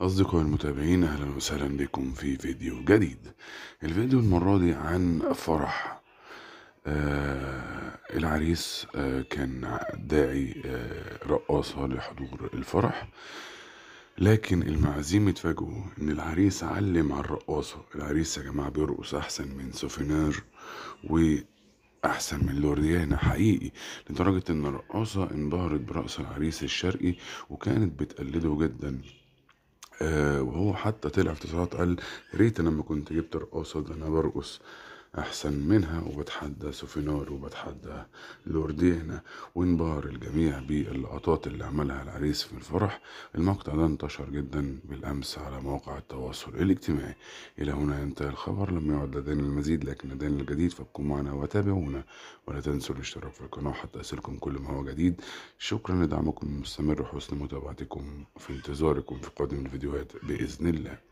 أصدقائي المتابعين أهلا وسهلا بكم في فيديو جديد الفيديو المرة دي عن فرح آه العريس آه كان داعي آه رقاصة لحضور الفرح لكن المعازيم اتفاجئوا ان العريس علم على الرقاصة العريس يا جماعة بيرقص احسن من سوفينار واحسن من لوريانا حقيقي لدرجة ان الرقاصة انبهرت برقص العريس الشرقي وكانت بتقلده جدا آه، وهو حتى طلع في تصريحات قال ريت لما كنت جبت رقاصه ده انا برقص أحسن منها وبتحدى سوفينار وبتحدى لوردينا وانبهر الجميع باللقطات اللي عملها العريس في الفرح المقطع ده انتشر جدا بالأمس على مواقع التواصل الاجتماعي إلى هنا ينتهي الخبر لم يعد لدينا المزيد لكن لدينا الجديد فابقوا معنا وتابعونا ولا تنسوا الاشتراك في القناة حتى يصلكم كل ما هو جديد شكرا لدعمكم المستمر وحسن متابعتكم في انتظاركم في قادم الفيديوهات بإذن الله